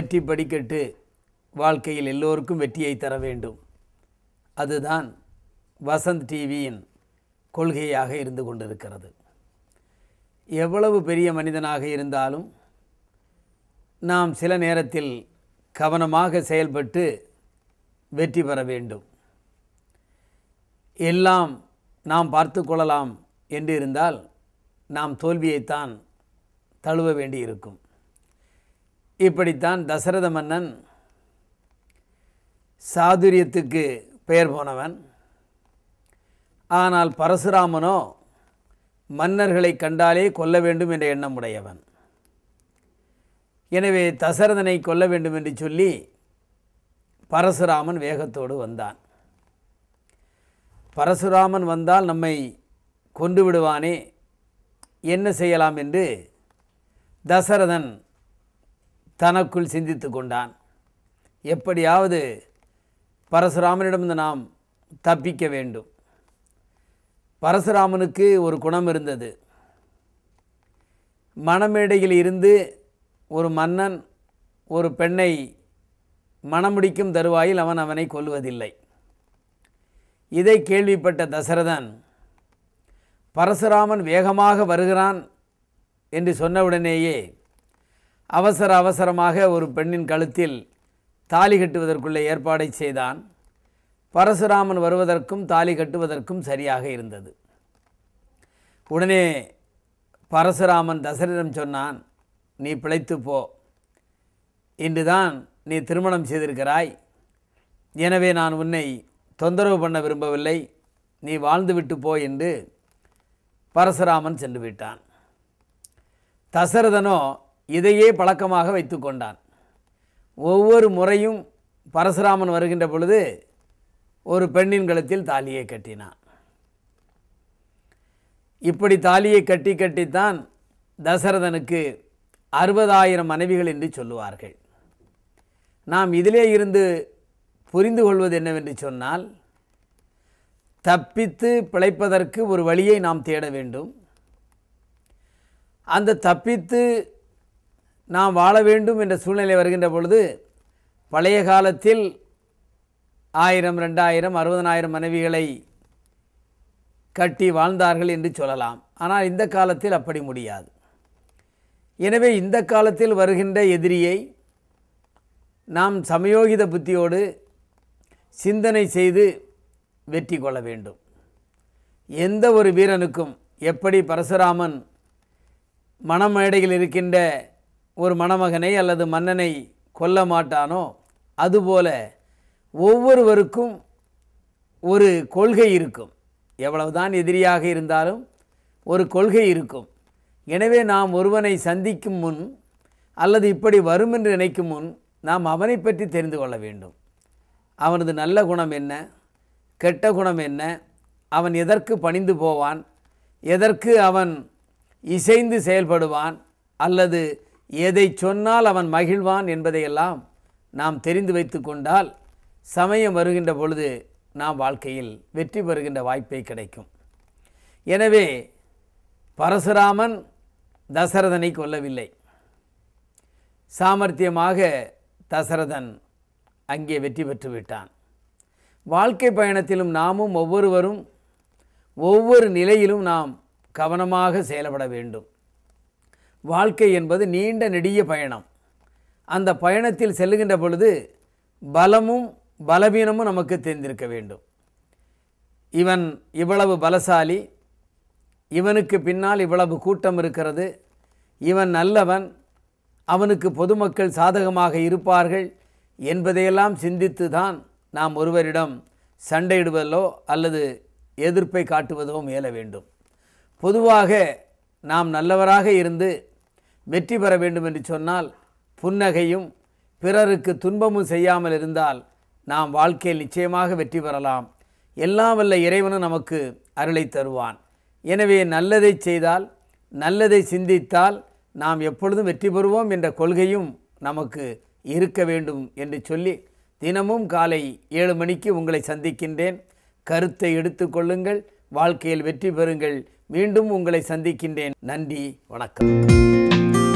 வெற்றி படிக்கட்டு வாழ்க்கையில் எல்லோருக்கும் வெற்றியை தர வேண்டும் அதுதான் வசந்த் டிவியின் கொள்கையாக இருந்து கொண்டிருக்கிறது எவ்வளவு பெரிய மனிதனாக இருந்தாலும் நாம் சில நேரத்தில் கவனமாக செயல்பட்டு வெற்றி பெற வேண்டும் எல்லாம் நாம் பார்த்து கொள்ளலாம் என்று இருந்தால் நாம் தோல்வியைத்தான் தழுவ வேண்டியிருக்கும் இப்படித்தான் தசரத மன்னன் சாதுரியத்துக்கு பெயர் போனவன் ஆனால் பரசுராமனோ மன்னர்களை கண்டாலே கொல்ல வேண்டும் என்ற எண்ணம் உடையவன் எனவே தசரதனை கொல்ல வேண்டும் என்று சொல்லி பரசுராமன் வேகத்தோடு வந்தான் பரசுராமன் வந்தால் நம்மை கொண்டு விடுவானே என்ன செய்யலாம் என்று தசரதன் தனக்குள் சிந்தித்து கொண்டான் எப்படியாவது பரசுராமனிடமிருந்து நாம் தப்பிக்க வேண்டும் பரசுராமனுக்கு ஒரு குணம் இருந்தது மணமேடையில் இருந்து ஒரு மன்னன் ஒரு பெண்ணை மணமுடிக்கும் தருவாயில் அவன் அவனை கொல்வதில்லை இதை கேள்விப்பட்ட தசரதன் பரசுராமன் வேகமாக வருகிறான் என்று சொன்னவுடனேயே அவசர அவசரமாக ஒரு பெண்ணின் கழுத்தில் தாலி கட்டுவதற்குள்ளே ஏற்பாடை செய்தான் பரசுராமன் வருவதற்கும் தாலி கட்டுவதற்கும் சரியாக இருந்தது உடனே பரசுராமன் தசரதம் சொன்னான் நீ பிழைத்து போ இன்றுதான் நீ திருமணம் செய்திருக்கிறாய் எனவே நான் உன்னை தொந்தரவு பண்ண விரும்பவில்லை நீ வாழ்ந்துவிட்டு போ என்று பரசுராமன் சென்று விட்டான் தசரதனோ இதையே பழக்கமாக வைத்து கொண்டான் ஒவ்வொரு முறையும் பரசுராமன் வருகின்ற பொழுது ஒரு பெண்ணின் கழுத்தில் தாலியை கட்டினான் இப்படி தாலியை கட்டி கட்டித்தான் தசரதனுக்கு அறுபதாயிரம் மனைவிகள் என்று சொல்லுவார்கள் நாம் இதிலே இருந்து புரிந்து கொள்வது என்னவென்று சொன்னால் தப்பித்து பிழைப்பதற்கு ஒரு வழியை நாம் தேட வேண்டும் அந்த தப்பித்து நாம் வாழ வேண்டும் என்ற சூழ்நிலை வருகின்ற பொழுது பழைய காலத்தில் ஆயிரம் ரெண்டாயிரம் அறுபதனாயிரம் மனைவிகளை கட்டி வாழ்ந்தார்கள் என்று சொல்லலாம் ஆனால் இந்த காலத்தில் அப்படி முடியாது எனவே இந்த காலத்தில் வருகின்ற எதிரியை நாம் சமயோகித புத்தியோடு சிந்தனை செய்து வெற்றி கொள்ள வேண்டும் எந்த ஒரு வீரனுக்கும் எப்படி பரசுராமன் மணமேடையில் இருக்கின்ற ஒரு மணமகனை அல்லது மன்னனை கொல்ல மாட்டானோ அதுபோல ஒவ்வொருவருக்கும் ஒரு கொள்கை இருக்கும் எவ்வளவுதான் எதிரியாக இருந்தாலும் ஒரு கொள்கை இருக்கும் எனவே நாம் ஒருவனை சந்திக்கும் முன் அல்லது இப்படி வரும் என்று நினைக்கும் முன் நாம் அவனை பற்றி தெரிந்து கொள்ள வேண்டும் அவனது நல்ல குணம் என்ன கெட்ட குணம் என்ன அவன் எதற்கு பணிந்து போவான் எதற்கு அவன் இசைந்து செயல்படுவான் அல்லது எதை சொன்னால் அவன் மகிழ்வான் என்பதையெல்லாம் நாம் தெரிந்து வைத்து கொண்டால் சமயம் வருகின்ற பொழுது நாம் வாழ்க்கையில் வெற்றி பெறுகின்ற வாய்ப்பை கிடைக்கும் எனவே பரசுராமன் தசரதனை கொல்லவில்லை சாமர்த்தியமாக தசரதன் அங்கே வெற்றி பெற்றுவிட்டான் வாழ்க்கை பயணத்திலும் நாமும் ஒவ்வொருவரும் ஒவ்வொரு நிலையிலும் நாம் கவனமாக செயல்பட வேண்டும் வாழ்க்கை என்பது நீண்ட நெடிய பயணம் அந்த பயணத்தில் செல்லுகின்ற பொழுது பலமும் பலவீனமும் நமக்கு தெரிந்திருக்க வேண்டும் இவன் இவ்வளவு பலசாலி இவனுக்கு பின்னால் இவ்வளவு கூட்டம் இருக்கிறது இவன் நல்லவன் அவனுக்கு பொதுமக்கள் சாதகமாக இருப்பார்கள் என்பதையெல்லாம் சிந்தித்து தான் நாம் ஒருவரிடம் சண்டையிடுவதோ அல்லது எதிர்ப்பை காட்டுவதோ முயல வேண்டும் பொதுவாக நாம் நல்லவராக இருந்து வெற்றி பெற வேண்டும் என்று சொன்னால் புன்னகையும் பிறருக்கு துன்பமும் செய்யாமல் இருந்தால் நாம் வாழ்க்கையில் நிச்சயமாக வெற்றி பெறலாம் எல்லாம் வல்ல இறைவனும் நமக்கு அருளை தருவான் எனவே நல்லதை செய்தால் நல்லதை சிந்தித்தால் நாம் எப்பொழுதும் வெற்றி பெறுவோம் என்ற கொள்கையும் நமக்கு இருக்க வேண்டும் என்று சொல்லி தினமும் காலை ஏழு மணிக்கு உங்களை சந்திக்கின்றேன் கருத்தை எடுத்துக்கொள்ளுங்கள் வாழ்க்கையில் வெற்றி பெறுங்கள் மீண்டும் உங்களை சந்திக்கின்றேன் நன்றி வணக்கம்